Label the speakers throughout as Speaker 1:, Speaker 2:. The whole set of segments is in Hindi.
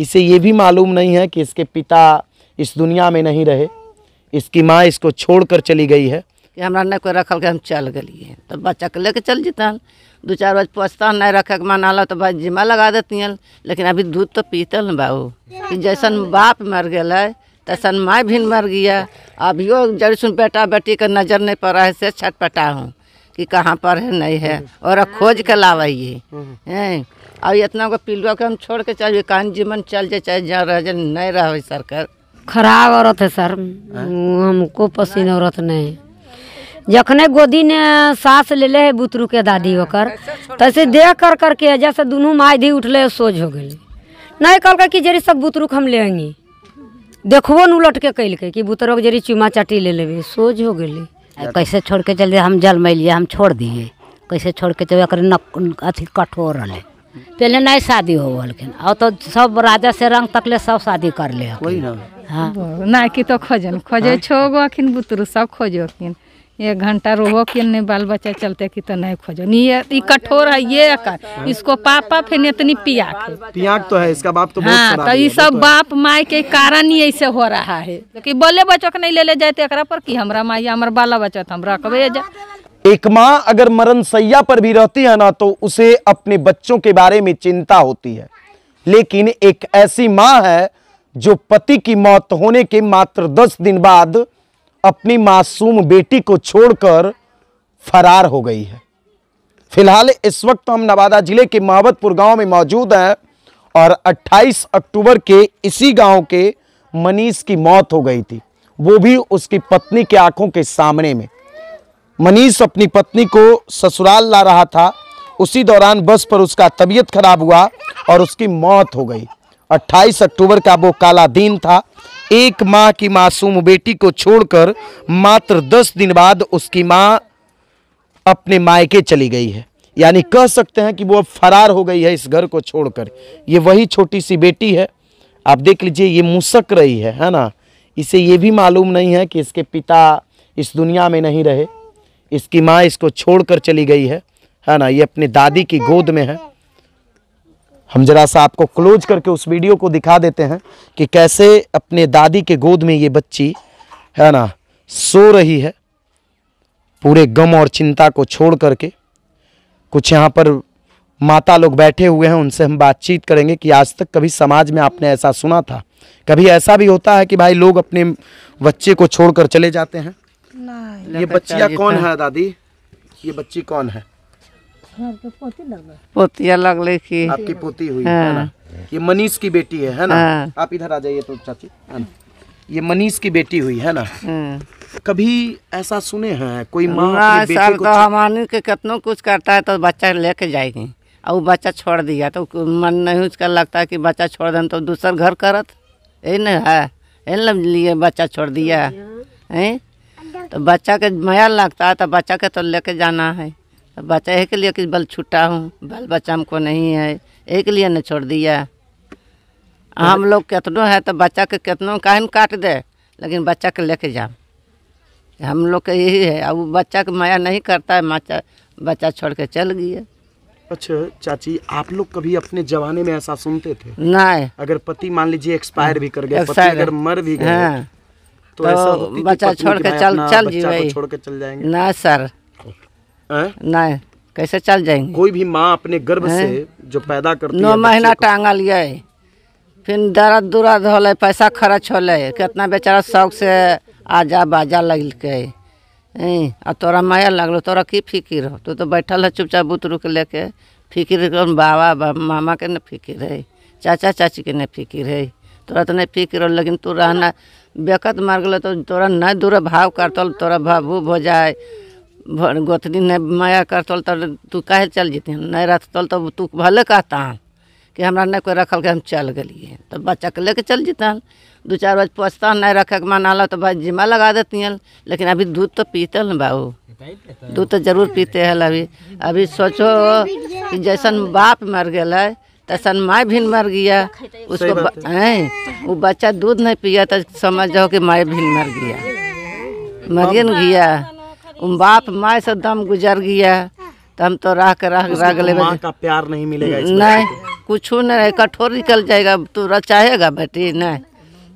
Speaker 1: इसे ये भी मालूम नहीं है कि इसके पिता इस दुनिया में नहीं रहे इसकी माँ इसको छोड़ कर चली गई है
Speaker 2: कि हमारा नहीं कोई रखल के हम चल गलिए तो बच्चा के लेके चल जीत दो चार बजे पचता नहीं रखे के मनाला तो भाई जिम्मा लगा देती हैं लेकिन अभी दूध तो पीतल ना बाबू कि जैसन बाप मर गए है तैसन माय भी मर गया अभियो जड़ सुन बेटा बेटी के नज़र नहीं पड़ा है से छटपटा हूँ कि कहाँ पर है नहीं है और खोज के लावाइए हम्म। हैं अब इतना को पिलुआ के हम छोड़ के चल कहीं जीवन चल जाए चाहे जहाँ रह जाए नहीं रह सरकार खराब औरत है सर हाँ?
Speaker 3: हमको पसीन औरत नहीं जखने गोदी ने सास ले ले है बुतरू के दादी होकर हाँ, तैसे देख कर करके जैसे दोनों माई धी उठले सोझ हो गई नहीं कल के कि जरी सब बुतरुक हम लेंगी देखो न उलट के कल के कि बुतरुक जरी चुमा
Speaker 4: चाटी ले ले सोझ हो गई कैसे छोड़ के चलिए हम जल मिलिए हम छोड़ दिए कैसे छोड़ के चलिए अथी कठोर रहें पहले नहीं शादी हो होलखिन और तो सब राजा से रंग तकले सब शादी कर ले ना हाँ ना कि तो खोजन खोजे हाँ। छोगो
Speaker 5: अखिन बुतरू सब खोजो अखिन एक घंटा रोबो कि नहीं बाल बच्चा चलते कि तो नहीं खोजो नहीं ये कठोर है ये कर इसको पापा फिर इतनी पिया
Speaker 1: पिया तो है इसका बाप तो हाँ तो ये सब तो बाप
Speaker 5: माय के कारण ही ऐसे हो रहा है कि बोले बच्चों के नहीं ले ले जाते तो एक पर कि हमारा माई हमारा बाला बच्चा तो हम रखबे जा
Speaker 1: एक माँ अगर मरण सैया पर भी रहती है ना तो उसे अपने बच्चों के बारे में चिंता होती है लेकिन एक ऐसी माँ है जो पति की मौत होने के मात्र दस दिन बाद अपनी मासूम बेटी को छोड़कर फरार हो गई है फिलहाल इस वक्त हम नवादा जिले के महावतपुर गांव में मौजूद हैं और 28 अक्टूबर के इसी गांव के मनीष की मौत हो गई थी वो भी उसकी पत्नी के आंखों के सामने में मनीष अपनी पत्नी को ससुराल ला रहा था उसी दौरान बस पर उसका तबीयत खराब हुआ और उसकी मौत हो गई 28 अक्टूबर का वो काला दिन था एक माह की मासूम बेटी को छोड़कर मात्र 10 दिन बाद उसकी माँ अपने मायके चली गई है यानी कह सकते हैं कि वो अब फरार हो गई है इस घर को छोड़कर ये वही छोटी सी बेटी है आप देख लीजिए ये मुसक रही है है ना इसे ये भी मालूम नहीं है कि इसके पिता इस दुनिया में नहीं रहे इसकी माँ इसको छोड़कर चली गई है है ना ये अपनी दादी की गोद में है हम जरा सा आपको क्लोज करके उस वीडियो को दिखा देते हैं कि कैसे अपने दादी के गोद में ये बच्ची है ना सो रही है पूरे गम और चिंता को छोड़ करके कुछ यहाँ पर माता लोग बैठे हुए हैं उनसे हम बातचीत करेंगे कि आज तक कभी समाज में आपने ऐसा सुना था कभी ऐसा भी होता है कि भाई लोग अपने बच्चे को छोड़कर चले जाते हैं
Speaker 2: नहीं ये बच्चिया कौन
Speaker 1: है दादी ये बच्ची कौन है हाँ, तो पोतिया लगल की आपकी पोती हुई है ना हाँ। ये मनीष की बेटी है है ना हाँ। आप इधर आ जाइए तो चाची है ना ये मनीष की बेटी हुई है ना कभी ऐसा सुने हैं कोई माँ सर तो
Speaker 2: हमारे के कितनों कुछ करता है तो बच्चा लेके जाएगी और वो बच्चा छोड़ दिया तो मन नहीं उसका लगता कि बच्चा छोड़ दें तो दूसर घर करत यही ना है इन लिए बच्चा छोड़ दिया है तो बच्चा के माया लगता है तो बच्चा के तो लेके जाना है तो बच्चा यही के लिए कि बल छुट्टा हूँ बाल बच्चा हमको नहीं है यही के लिए न छोड़ दिया हम लोग कितनो है तो बच्चा के कितनों काहन काट दे लेकिन बच्चा के लेके जा हम लोग के यही है अब बच्चा के माया नहीं करता है माचा बच्चा छोड़ के चल गया
Speaker 1: अच्छा चाची आप लोग कभी अपने जमाने में ऐसा सुनते थे नहीं अगर पति मान लीजिए एक्सपायर भी कर गया पति अगर मर भी गया हाँ। तो, तो बच्चा छोड़ के चल चल जी छोड़ के चल जाएंगे ना
Speaker 2: सर ना कैसे
Speaker 1: चल जाएंगे कोई भी माँ अपने गर्भ से जो पैदा करती नौ महीना
Speaker 2: टांगा लिया फिर दर्द दुरद होल पैसा खर्च होल कितना बेचारा शौक से आजा बाजा लग के आ तोरा माया लगलो तोरा की फिकिर हो तू तो बैठल है चुपचाप बुतरू के लेके फिकिर बाबा मामा के न फिकिर है चाचा चाची के न फिकिर है तोरा तो नहीं फिकिर हो लेकिन तू रहना बेकत मार गल तो तोरा नहीं दूर भाव करतल तोरा भावुब हो जाए गोतनी नहीं माया करतल तो तू काहे चल जती नहीं रखतल तो तू भले कहता कि हमरा नहीं कोई रखल के हम चल गलिए तो बच्चा के लेके चल जतन दो चार बज पहुँचता नहीं रखे के मन आला तो भाई जिम्मा लगा देती लेकिन अभी दूध तो पीते न बाबू दूध तो जरूर पीते हैं अभी अभी सोचो कि जैसन बाप मर गया है तसन माय भिन मर गया उसको हैं वो बच्चा दूध नहीं पिया तो समझ जाओ कि माय भिन मर गया मरियन गया बाप माय से दम गुजर गया तो हम तो रह के रह रह माँ का
Speaker 1: प्यार नहीं मिलेगा नहीं
Speaker 2: कुछ नहीं कठोर निकल जाएगा तू रचाएगा बेटी नहीं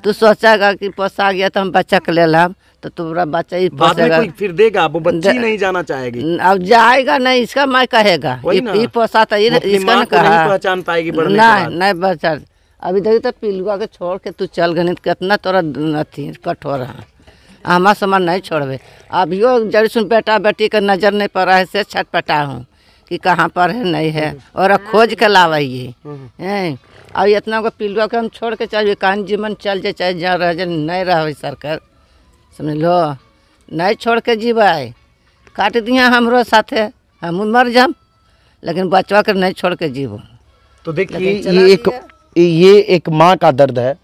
Speaker 2: तू सोचेगा कि पोसा गया तो हम बच्चा के ले लाभ तो तुम्हारा बच्चा ही पोसेगा
Speaker 1: फिर देगा वो बच्ची नहीं जाना चाहेगी
Speaker 2: अब जाएगा नहीं इसका मैं कहेगा ये पोसा तो ये इसका ना कहा पहचान पाएगी नहीं नहीं पहचान अभी देखिए तो पिलुआ के छोड़ के तू चल गणित तो कितना तोरा अथी कठोर है हमारा सामान नहीं छोड़बे अभियो जरूर सुन बेटा बेटी के नज़र नहीं पड़ा है से छटपटा हूँ कि कहाँ पर है नहीं है और खोज के लावाइए हम्म। और इतना को पिलुआ के हम छोड़ के चल कान जीवन चल जाए चाहे जहाँ रह जाए नहीं रह सरकार समझ लो नहीं छोड़ के जीवा काट दिया हमरो साथे हम मर जाम लेकिन बचवा के नहीं
Speaker 1: छोड़ के जीव तो देखिए ये एक ये एक माँ का दर्द है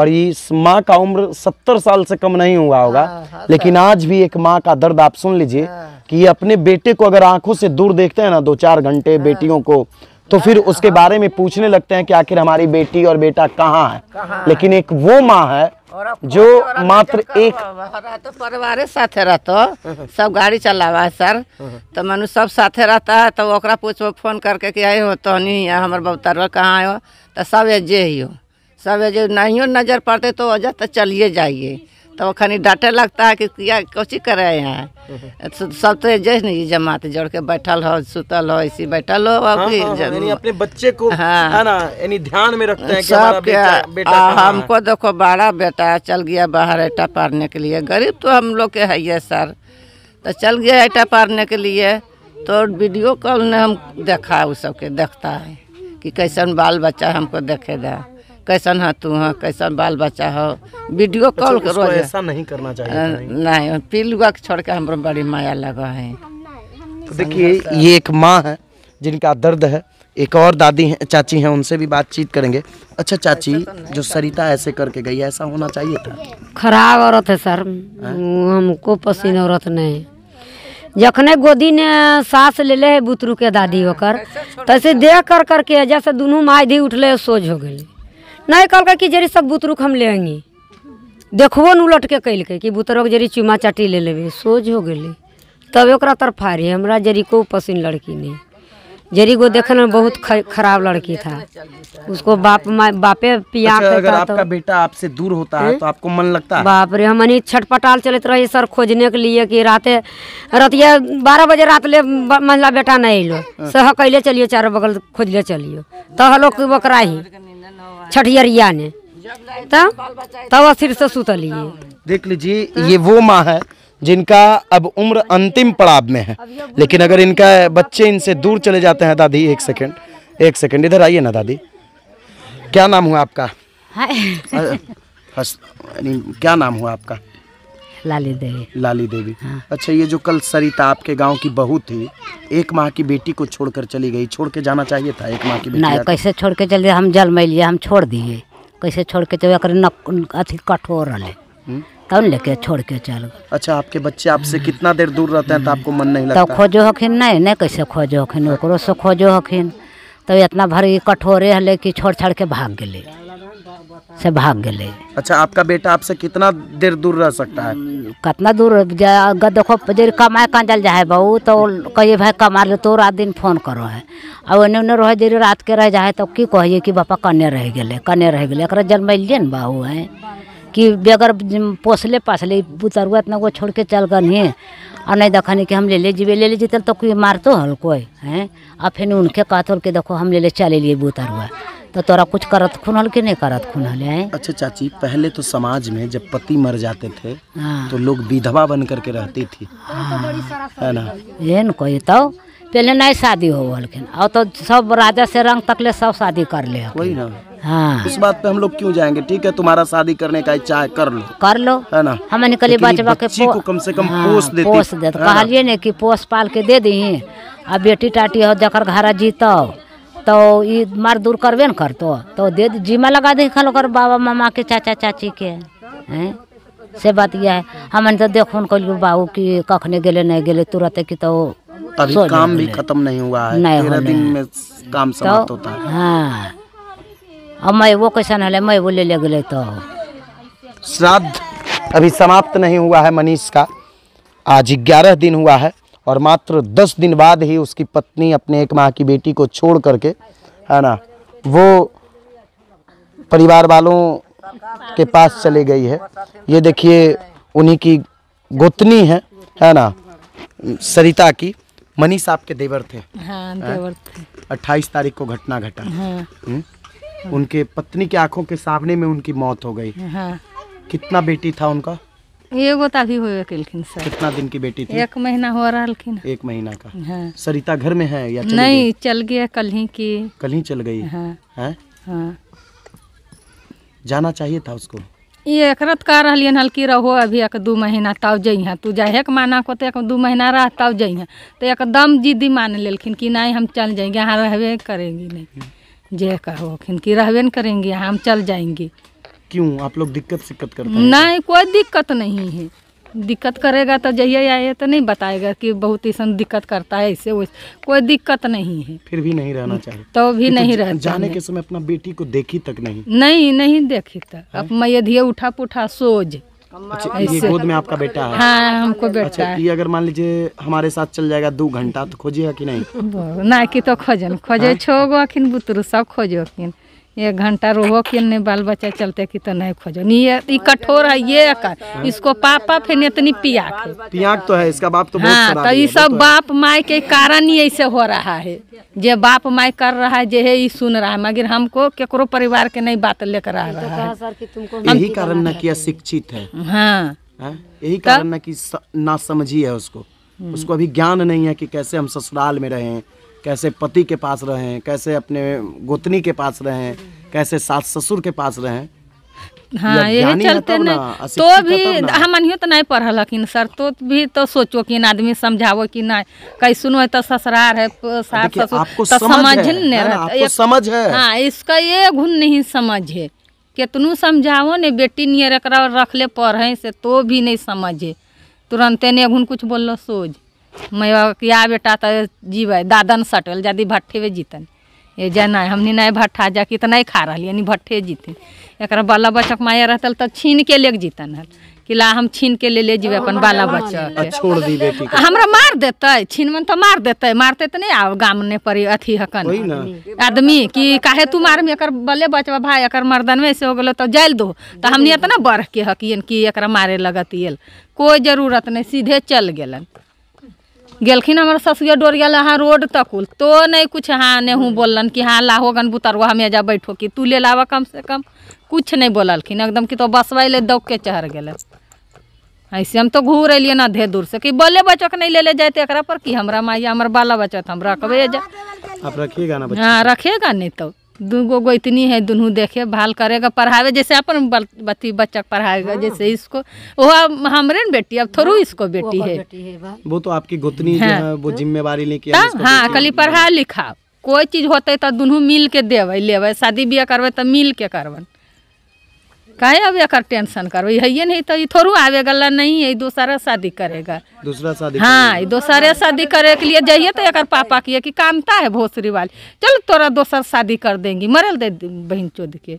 Speaker 1: और ये माँ का उम्र सत्तर साल से कम नहीं हुआ होगा हाँ, हाँ, लेकिन आज भी एक माँ का दर्द आप सुन लीजिए हाँ, कि अपने बेटे को अगर आंखों से दूर देखते हैं ना दो चार घंटे हाँ। बेटियों को तो फिर उसके बारे में पूछने लगते हैं कि आखिर हमारी बेटी और बेटा कहाँ है? लेकिन एक वो माँ है जो मात्र एक
Speaker 2: तो परिवार साथ रहते सब गाड़ी चलावा है सर तो मनु सब साथ रहता है तो ओकरा पूछ फोन करके कि आई हो तो नहीं है हमारे बबतरवा कहाँ आयो तो सब एजे ही हो सब एजे नहीं नजर पड़ते तो वजह तो चलिए जाइए तो खानी डांटे लगता है कि क्या कोची कर रहे हैं सब तो जैस नहीं जमात जोड़ के बैठल हो सुतल हो ऐसी बैठल हो हाँ, हाँ, हाँ,
Speaker 1: अपने बच्चे को हाँ, ना यानी ध्यान में रखते हैं कि बेटा, बेटा आ, हमको
Speaker 2: देखो बड़ा बेटा चल गया बाहर ऐटा पारने के लिए गरीब तो हम लोग के है ये सर तो चल गया ऐटा पारने के लिए तो वीडियो कॉल ने हम देखा है उस सबके देखता है कि कैसन बाल बच्चा हमको देखे दें कैसन है तू हाँ कैसन बाल बच्चा हो वीडियो अच्छा, कॉल करो ऐसा
Speaker 1: नहीं करना चाहिए नहीं के छोड़ के हम बड़ी माया लगा है
Speaker 2: तो देखिए ये एक माँ
Speaker 1: है जिनका दर्द है एक और दादी हैं चाची हैं उनसे भी बातचीत करेंगे अच्छा चाची तो जो सरिता ऐसे करके गई ऐसा होना चाहिए था
Speaker 3: खराब औरत है सर हाँ? हमको पसीन औरत नहीं जखने गोदी ने सास ले ले है बुतरू के दादी होकर हाँ, तैसे देख कर करके जैसे दोनों माई दी उठले सोझ हो गई नहीं कल कि जरी सब बुतरुक हम ले आएंगे देखो न उलट के कल के कि बुतरुक जरी चुमा चाटी ले लेबे सोझ हो गए तब एक तरफारी हमारा जरी को पसंद लड़की नहीं जरी को देखने में बहुत खराब लड़की था उसको बाप माँ बापे पिया अच्छा, अगर आपका तो,
Speaker 1: बेटा आपसे दूर होता है, तो आपको मन लगता है
Speaker 3: बाप रे हम छटपटाल चलते रहे सर खोजने के लिए कि रात रतिया बारह बजे रात ले महिला बेटा नहीं अलो हाँ। सह कैले चलिए चारों बगल खोजले चलिए तो हलो बकरा ही छठियरिया
Speaker 1: ने तब तब सिर से सुतलिए देख लीजिए ये वो माँ है जिनका अब उम्र अंतिम पड़ाव में है लेकिन अगर इनका बच्चे इनसे दूर चले जाते हैं दादी एक सेकंड एक सेकंड इधर आइए ना दादी क्या नाम हुआ आपका क्या नाम हुआ आपका लाली देवी लाली देवी हाँ। अच्छा ये जो कल सरिता आपके गांव की बहू थी एक माह की बेटी को छोड़कर चली गई छोड़ के जाना चाहिए था एक माह की बेटी नहीं
Speaker 4: कैसे छोड़ के चले हम जल मिलिए हम छोड़ दिए कैसे छोड़ के चले अथी कठोर रहे तब लेके छोड़ के चल
Speaker 1: अच्छा आपके बच्चे आपसे कितना देर दूर रहते हैं तो आपको मन नहीं तो लगता खोजो
Speaker 4: हखिन नहीं नहीं कैसे खोजो हखिन ओकरो से खोजो हखिन तो इतना भरी कठोरे हले कि छोड़ छाड़ के भाग गए
Speaker 1: से भाग गए अच्छा आपका बेटा आपसे कितना देर दूर रह सकता है
Speaker 4: कितना दूर अगर देखो जे कमाए कहाँ जाए बहू तो कहिए भाई कमा ले तो रात दिन फोन करो है और उन्हें उन्हें रह जे रात के रह जाए तो की कहिए कि पापा कने रह गए कने रह गए एक जलमैलिए बहू है कि बगैर पोसले पासले बुतरुआ इतना को छोड़ के चल गन नहीं और नहीं नहीं कि हम ले ले जीवे ले ले जीतल तो कोई मारतो हल कोई हैं और फिर उनके कहतल के देखो हम ले ले चले लिए बुतरुआ
Speaker 1: तो तोरा कुछ करत खून हल के नहीं करत खून हल है अच्छा चाची पहले तो समाज में जब पति मर जाते थे हाँ। तो लोग विधवा बन करके रहती थी है ना
Speaker 4: ये न कोई तो पहले नहीं शादी हो हल्के और तो सब राजा से रंग तक ले सब शादी कर ले कोई ना
Speaker 1: हाँ। इस बात पे हम लोग क्यों जाएंगे ठीक है तुम्हारा शादी करने का इच्छा है कर लो कर लो है ना हम निकली बचवा के पो... को कम से कम हाँ, पोस देते पोस देते तो कहलिए
Speaker 4: न कि पोस पाल के दे दी अब बेटी टाटी हो जकर घर जीतो तो ये मार दूर करबे न करतो तो दे जिमा लगा दी खल कर बाबा मामा के चाचा चाची के हैं से बात यह है हमने तो देखो उनको बाबू की कखने गेले नहीं गेले तुरंत की तो अभी काम भी
Speaker 1: खत्म नहीं हुआ है नहीं दिन में काम तो समाप्त होता है
Speaker 4: हाँ अब मैं वो कैसा हल
Speaker 1: मैं वो ले ले गए तो श्राद्ध अभी समाप्त नहीं हुआ है मनीष का आज ग्यारह दिन हुआ है और मात्र दस दिन बाद ही उसकी पत्नी अपने एक माह की बेटी को छोड़ करके है ना वो परिवार वालों के पास चली गई है ये देखिए उन्हीं की गोतनी है है ना सरिता की मनीष आपके देवर थे हाँ, देवर थे अट्ठाईस तारीख को घटना घटा हाँ। हम्म। हाँ। उनके पत्नी की आंखों के सामने में उनकी मौत हो गई हाँ। कितना बेटी था उनका
Speaker 5: एगो तभी तो
Speaker 1: हो सर कितना दिन की बेटी थी एक
Speaker 5: महीना हो रहा
Speaker 1: एक महीना का हाँ। सरिता घर में है या चल नहीं
Speaker 5: चल गया कल ही की
Speaker 1: कल ही चल गई हाँ। है हाँ? हाँ। जाना चाहिए था उसको
Speaker 5: ये एकरत का रही हल्की रहो अभी एक दो महीना तब जइह तू जाहे के माना को तो एक दो महीना रह तब जइह तो एकदम जिद्दी मान लेकिन कि नहीं हम चल जाएंगे यहाँ रहबे करेंगे नहीं जे कहो खिनकी रहबे न करेंगे हम चल
Speaker 1: जाएंगे क्यों आप लोग दिक्कत सिक्कत करते हैं नहीं
Speaker 5: कोई दिक्कत नहीं है दिक्कत करेगा तो जहिए आए तो नहीं बताएगा कि बहुत ऐसा दिक्कत करता है इससे वैसे कोई दिक्कत
Speaker 1: नहीं है फिर भी नहीं रहना तो चाहिए तो भी नहीं रहना जाने के समय अपना बेटी को देखी तक नहीं
Speaker 5: नहीं नहीं देखी तक हाँ। अब मैं ये उठा पुठा सोज अच्छा ये गोद में
Speaker 1: आपका बेटा है हाँ
Speaker 5: हमको अच्छा, बेटा अच्छा है। ये
Speaker 1: अगर मान लीजिए हमारे साथ चल जाएगा दो घंटा तो खोजिएगा कि
Speaker 5: नहीं ना कि तो खोजन खोजे हाँ? छोगो अखिन बुतरू सब खोजो अखिन एक घंटा रोहो के नहीं बाल बच्चा चलते कि तो नहीं खोजो नहीं ये कठोर है ये कर इसको पापा फिर इतनी पिया है
Speaker 1: पिया तो है इसका बाप तो हाँ तो ये सब तो बाप
Speaker 5: माय के कारण ही ऐसे हो रहा है जे बाप माई कर रहा है जे है ये सुन रहा है मगर हमको केकरो परिवार के नहीं बात लेकर आ तो रहा
Speaker 1: है यही हाँ। हाँ? कारण न कि अशिक्षित है हाँ यही कारण न कि ना समझी है उसको उसको अभी ज्ञान नहीं है कि कैसे हम ससुराल में रहे कैसे पति के पास रहें कैसे अपने गोतनी के पास रहें कैसे सास ससुर के पास रहें हाँ यही चलते नहीं तो भी हम
Speaker 5: अनियो तो नहीं पढ़ल हकिन सर तो भी तो सोचो कि आदमी समझाओ कि नहीं कहीं सुनो तो ससुरार है सास ससुर तो समझ नहीं रहता समझ है हाँ इसका ये घुन नहीं समझ है कितनो समझाओ ने बेटी नियर एक रख ले पढ़े से तो भी नहीं समझे तुरंत ने घुन कुछ बोलो सोझ मैं क्या बेटा तो जीव दादन सटल जदि भट्ठे में जीतन ये जा हमने नहीं भट्ठा जा कि तो नहीं खा रही यानी भट्ठे जीतन एक बाला बच्चक माया रहते तो छीन के लेके जीतन हल कि ला हम छीन के ले ले जीव अपन बाला बच्चा
Speaker 1: अच्छा, छोड़ दी अच्छा, बेटी
Speaker 5: हमरा मार देते छीन मन तो मार देते मारते तो नहीं आओ गाम ने पर अथी हकन आदमी कि काहे तू मार एक बल्ले बचवा भाई एक मर्दन में से हो गलो तो जेल दो तो हमने इतना बढ़ के हकियन कि एक मारे लगत कोई जरूरत नहीं सीधे चल गलन गलखिन हमारे ससुरिया डोर गया हाँ रोड तक तो नहीं कुछ हाँ नेहूँ बोलन कि हाँ बुतर बुतरवा हमें जा बैठो कि तू ले लावा कम से कम कुछ नहीं बोललखिन एकदम कि तो बसवा ले दौ के चढ़ गए ऐसे हम तो घूर अलिए ना ढेर दूर से कि बोले बच्चों के नहीं ले ले जाते एक पर कि हमारा माइया हमारे बाला बचत हम रखबे जा
Speaker 1: हाँ
Speaker 5: रखेगा नहीं तो दो गो इतनी है दोनों देखे भाल करेगा पढ़ावे जैसे अपन बत्ती बच्चा पढ़ाएगा हाँ। जैसे इसको वह हमारे बेटी अब थोड़ू हाँ,
Speaker 1: इसको बेटी तो हाँ। है।, वो तो आपकी गुतनी हाँ, जो है वो जिम्मेवारी लेके हाँ कल पढ़ा
Speaker 5: लिखा कोई चीज होते तो दोनों मिल के देवे लेवे शादी ब्याह करवे तो मिल के करबन काहे अब एक टेंशन करो ये नहीं तो थोड़ू आवे गला नहीं है दूसरा शादी करेगा
Speaker 1: दूसरा शादी हाँ दूसरे
Speaker 5: शादी करे के लिए जाइए तो एक पापा की कि कामता है भोसरी वाली चलो तोरा दोसर शादी कर देंगी मरल दे बहन चौध के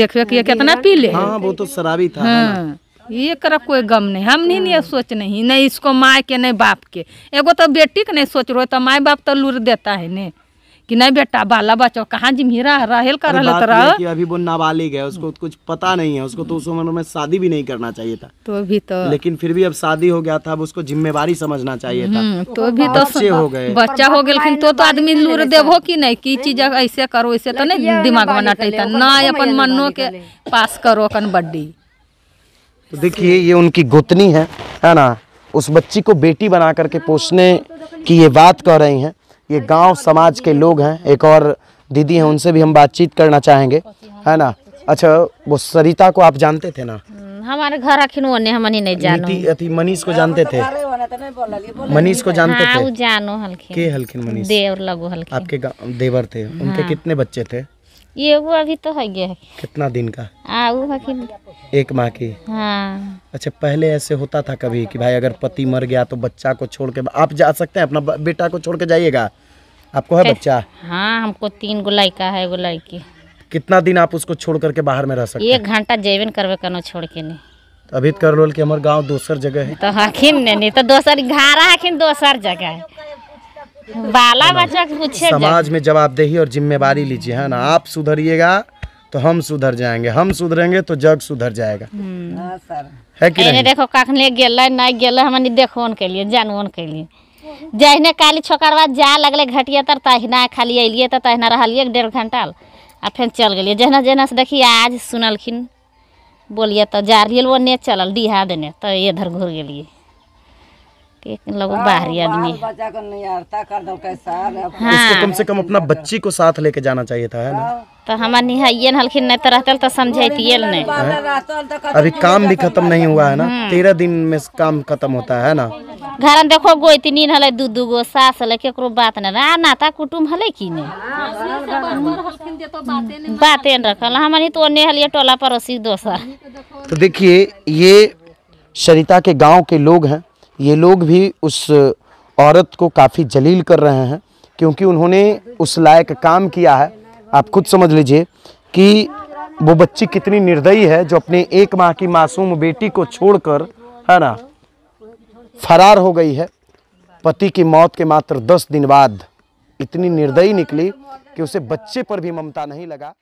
Speaker 5: देखे कि कितना पी ले हाँ, वो
Speaker 1: तो शराबी था हाँ।
Speaker 5: ये करब कोई गम नहीं हम नहीं नहीं सोच नहीं नहीं इसको माए के नहीं बाप के एगो तो बेटी के नहीं सोच रो तो माए बाप तो लूर देता है नहीं कि नहीं बेटा बाला बचाओ कहाँ जिमहिरा रहे
Speaker 1: अभी वो नाबालिग है उसको कुछ पता नहीं है उसको तो उस उम्र में शादी भी नहीं करना चाहिए था
Speaker 5: तो भी तो लेकिन
Speaker 1: फिर भी अब शादी हो गया था अब उसको जिम्मेवारी समझना चाहिए था हम्म, तो भी तो बच्चे हो गए
Speaker 5: बच्चा हो गए तो तो आदमी लूर देवो की नहीं की चीज ऐसे करो ऐसे तो नहीं दिमाग में नटेता न अपन मनो के पास करो अपन बड्डी
Speaker 1: तो देखिए ये उनकी गोतनी है है ना उस बच्ची को बेटी बना करके पोषने की ये बात कह रही हैं ये गांव समाज के लोग हैं एक और दीदी हैं उनसे भी हम बातचीत करना चाहेंगे है ना अच्छा वो सरिता को आप जानते थे ना
Speaker 6: हम्म, हमारे घर अखिन ओने हम नहीं
Speaker 1: मनीष को जानते थे
Speaker 6: मनीष को जानते हाँ, थे जानो हल्के के मनीष देवर लगो हल्के
Speaker 1: आपके देवर थे उनके हाँ। कितने बच्चे थे
Speaker 6: ये वो अभी तो है गया
Speaker 1: कितना दिन का
Speaker 6: आ, वो है एक माह की हाँ
Speaker 1: अच्छा पहले ऐसे होता था कभी कि भाई अगर पति मर गया तो बच्चा को छोड़ के आप जा सकते हैं अपना बेटा को छोड़ के जाइएगा आपको है बच्चा
Speaker 6: हाँ हमको तीन गो लड़का है लड़की
Speaker 1: कितना दिन आप उसको छोड़ करके बाहर में रह सकते एक
Speaker 6: घंटा जेवन करवे करो छोड़ के नहीं
Speaker 1: तो अभी तो कर लोल के हमारे गाँव दोसर जगह है
Speaker 6: तो हखिन नहीं तो दोसर घर हखिन दोसर जगह है बाला बच्चा पूछे समाज
Speaker 1: में जवाबदेही और जिम्मेवारी लीजिए है ना आप सुधरिएगा तो हम सुधर जाएंगे हम सुधरेंगे तो जग सुधर जाएगा हम्म। हाँ, है कि नहीं देखो
Speaker 6: कखने गेलै नहीं लिए जानवन के लिए जहने काली जा लगले घटिया तर तहिना खाली अलिए तो तहिना रहलिए डेढ़ घंटा आ फिर चल गलिए जहना जहना से देखिए आज सुनलखिन बोलिए तो जा रही वो ने चलल देने तो इधर घूर गलिए
Speaker 1: एक बाहरी आदमी हाँ। कम से कम अपना बच्ची को साथ लेके जाना चाहिए था है ना
Speaker 6: तो हलखिन तो हाँ। रहते तो
Speaker 1: अभी काम भी खत्म नहीं हुआ है ना हाँ। तेरह दिन में काम खत्म होता है ना
Speaker 6: घर देखो गो इतनी हल दू दू गो सास हल के बात तो न रहा नाता कुटुम हल कि नहीं बातें रखल हमारी तो हलिए टोला पड़ोसी दोसर
Speaker 1: तो देखिए ये सरिता के गांव के लोग हैं ये लोग भी उस औरत को काफ़ी जलील कर रहे हैं क्योंकि उन्होंने उस लायक काम किया है आप खुद समझ लीजिए कि वो बच्ची कितनी निर्दयी है जो अपने एक माह की मासूम बेटी को छोड़कर है ना फरार हो गई है पति की मौत के मात्र दस दिन बाद इतनी निर्दयी निकली कि उसे बच्चे पर भी ममता नहीं लगा